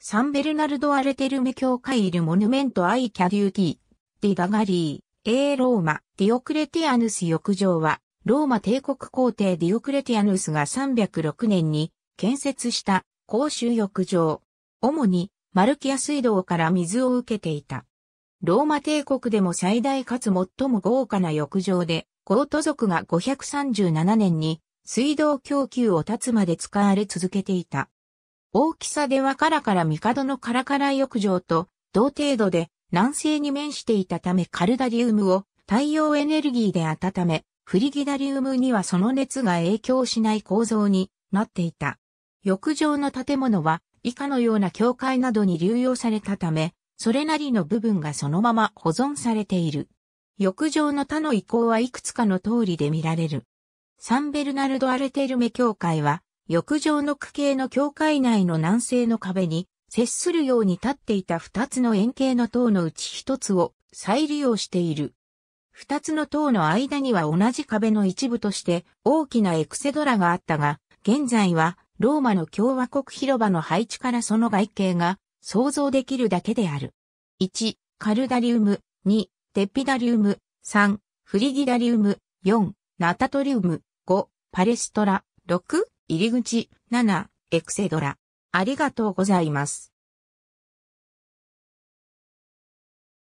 サンベルナルド・アレテルメ教会いるモニュメント・アイ・キャデューティ・ディ・ダガリー、A・ ローマ、ディオクレティアヌス浴場は、ローマ帝国皇帝ディオクレティアヌスが306年に建設した公衆浴場。主にマルキア水道から水を受けていた。ローマ帝国でも最大かつ最も豪華な浴場で、ゴート族が537年に水道供給を断つまで使われ続けていた。大きさではカラカラ帝のカラカラ浴場と同程度で南西に面していたためカルダリウムを太陽エネルギーで温め、フリギダリウムにはその熱が影響しない構造になっていた。浴場の建物は以下のような境界などに流用されたため、それなりの部分がそのまま保存されている。浴場の他の遺構はいくつかの通りで見られる。サンベルナルド・アルテルメ教会は浴場の区形の境界内の南西の壁に接するように立っていた二つの円形の塔のうち一つを再利用している。二つの塔の間には同じ壁の一部として大きなエクセドラがあったが、現在はローマの共和国広場の配置からその外形が想像できるだけである。1、カルダリウム、2、テピダリウム、3、フリギダリウム、4、ナタトリウム、5、パレストラ、6、入り口7、エクセドラ。ありがとうございます。